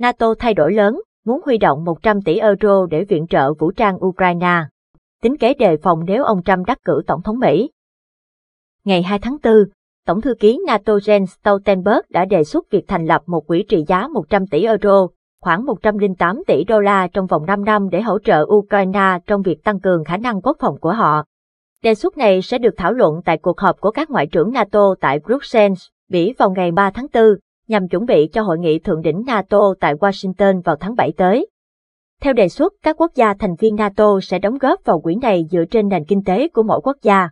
NATO thay đổi lớn, muốn huy động 100 tỷ euro để viện trợ vũ trang Ukraine. Tính kế đề phòng nếu ông Trump đắc cử Tổng thống Mỹ. Ngày 2 tháng 4, Tổng thư ký NATO Jens Stoltenberg đã đề xuất việc thành lập một quỹ trị giá 100 tỷ euro, khoảng 108 tỷ đô la trong vòng 5 năm để hỗ trợ Ukraine trong việc tăng cường khả năng quốc phòng của họ. Đề xuất này sẽ được thảo luận tại cuộc họp của các ngoại trưởng NATO tại Bruxelles, Bỉ vào ngày 3 tháng 4 nhằm chuẩn bị cho hội nghị thượng đỉnh NATO tại Washington vào tháng 7 tới. Theo đề xuất, các quốc gia thành viên NATO sẽ đóng góp vào quỹ này dựa trên nền kinh tế của mỗi quốc gia.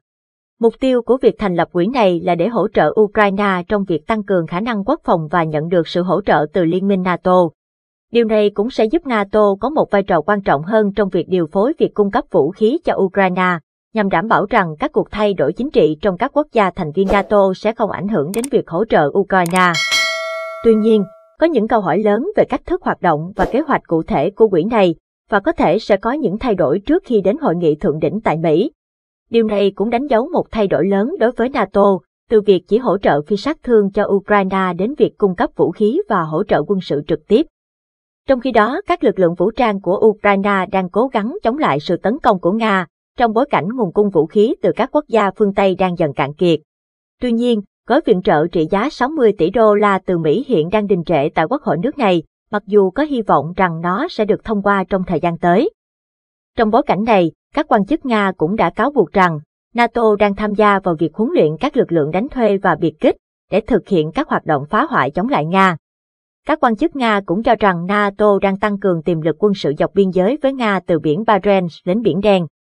Mục tiêu của việc thành lập quỹ này là để hỗ trợ Ukraine trong việc tăng cường khả năng quốc phòng và nhận được sự hỗ trợ từ Liên minh NATO. Điều này cũng sẽ giúp NATO có một vai trò quan trọng hơn trong việc điều phối việc cung cấp vũ khí cho Ukraine, nhằm đảm bảo rằng các cuộc thay đổi chính trị trong các quốc gia thành viên NATO sẽ không ảnh hưởng đến việc hỗ trợ Ukraine. Tuy nhiên, có những câu hỏi lớn về cách thức hoạt động và kế hoạch cụ thể của quỹ này và có thể sẽ có những thay đổi trước khi đến hội nghị thượng đỉnh tại Mỹ. Điều này cũng đánh dấu một thay đổi lớn đối với NATO, từ việc chỉ hỗ trợ phi sát thương cho Ukraine đến việc cung cấp vũ khí và hỗ trợ quân sự trực tiếp. Trong khi đó, các lực lượng vũ trang của Ukraine đang cố gắng chống lại sự tấn công của Nga trong bối cảnh nguồn cung vũ khí từ các quốc gia phương Tây đang dần cạn kiệt. Tuy nhiên, gói viện trợ trị giá 60 tỷ đô la từ Mỹ hiện đang đình trệ tại quốc hội nước này, mặc dù có hy vọng rằng nó sẽ được thông qua trong thời gian tới. Trong bối cảnh này, các quan chức Nga cũng đã cáo buộc rằng NATO đang tham gia vào việc huấn luyện các lực lượng đánh thuê và biệt kích để thực hiện các hoạt động phá hoại chống lại Nga. Các quan chức Nga cũng cho rằng NATO đang tăng cường tiềm lực quân sự dọc biên giới với Nga từ biển Barents đến biển Đen,